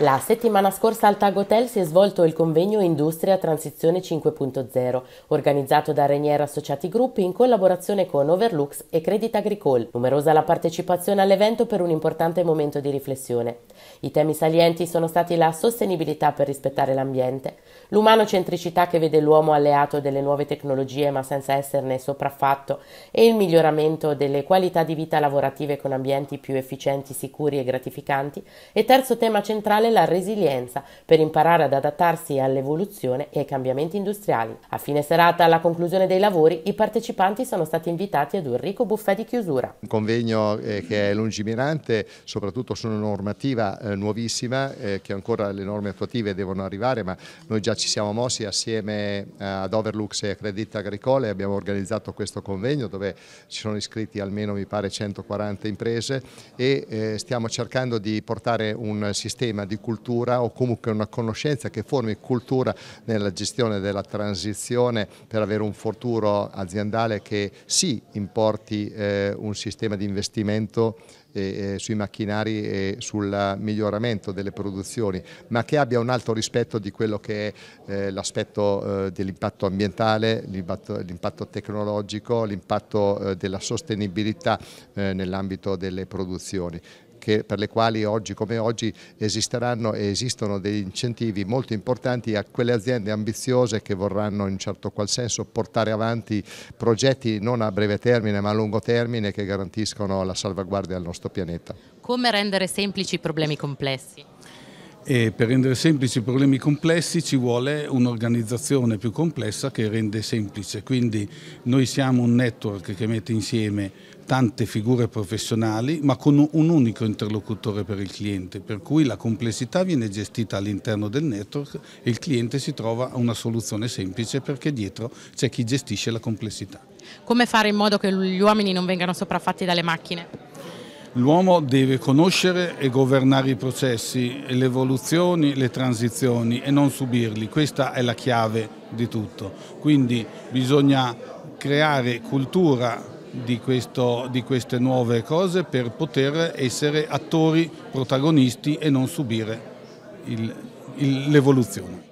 La settimana scorsa al Tag Hotel si è svolto il convegno Industria Transizione 5.0, organizzato da Renier Associati Gruppi in collaborazione con Overlux e Credit Agricole. Numerosa la partecipazione all'evento per un importante momento di riflessione. I temi salienti sono stati la sostenibilità per rispettare l'ambiente, l'umanocentricità che vede l'uomo alleato delle nuove tecnologie ma senza esserne sopraffatto e il miglioramento delle qualità di vita lavorative con ambienti più efficienti, sicuri e gratificanti e terzo tema tema centrale la resilienza per imparare ad adattarsi all'evoluzione e ai cambiamenti industriali. A fine serata, alla conclusione dei lavori, i partecipanti sono stati invitati ad un ricco buffet di chiusura. Un convegno eh, che è lungimirante, soprattutto su una normativa eh, nuovissima, eh, che ancora le norme attuative devono arrivare, ma noi già ci siamo mossi assieme ad Overlux e a Credit Agricole, abbiamo organizzato questo convegno dove ci sono iscritti almeno mi pare 140 imprese e stiamo cercando di portare un sistema di cultura o comunque una conoscenza che formi cultura nella gestione della transizione per avere un futuro aziendale che sì importi eh, un sistema di investimento eh, eh sui macchinari e sul miglioramento delle produzioni, ma che abbia un alto rispetto di quello che è eh, l'aspetto eh, dell'impatto ambientale, l'impatto tecnologico, l'impatto eh, della sostenibilità eh, nell'ambito delle produzioni che, per le quali oggi come oggi esisteranno e esistono degli incentivi molto importanti a quelle aziende ambiziose che vorranno in certo qual senso portare avanti progetti non a breve termine ma a lungo termine che garantiscono la salvaguardia del nostro pianeta. Come rendere semplici i problemi complessi? e per rendere semplici i problemi complessi ci vuole un'organizzazione più complessa che rende semplice, quindi noi siamo un network che mette insieme tante figure professionali ma con un unico interlocutore per il cliente, per cui la complessità viene gestita all'interno del network e il cliente si trova a una soluzione semplice perché dietro c'è chi gestisce la complessità. Come fare in modo che gli uomini non vengano sopraffatti dalle macchine? L'uomo deve conoscere e governare i processi, le evoluzioni, le transizioni e non subirli, questa è la chiave di tutto. Quindi bisogna creare cultura di, questo, di, queste nuove cose per poter essere attori protagonisti e non subire l'evoluzione.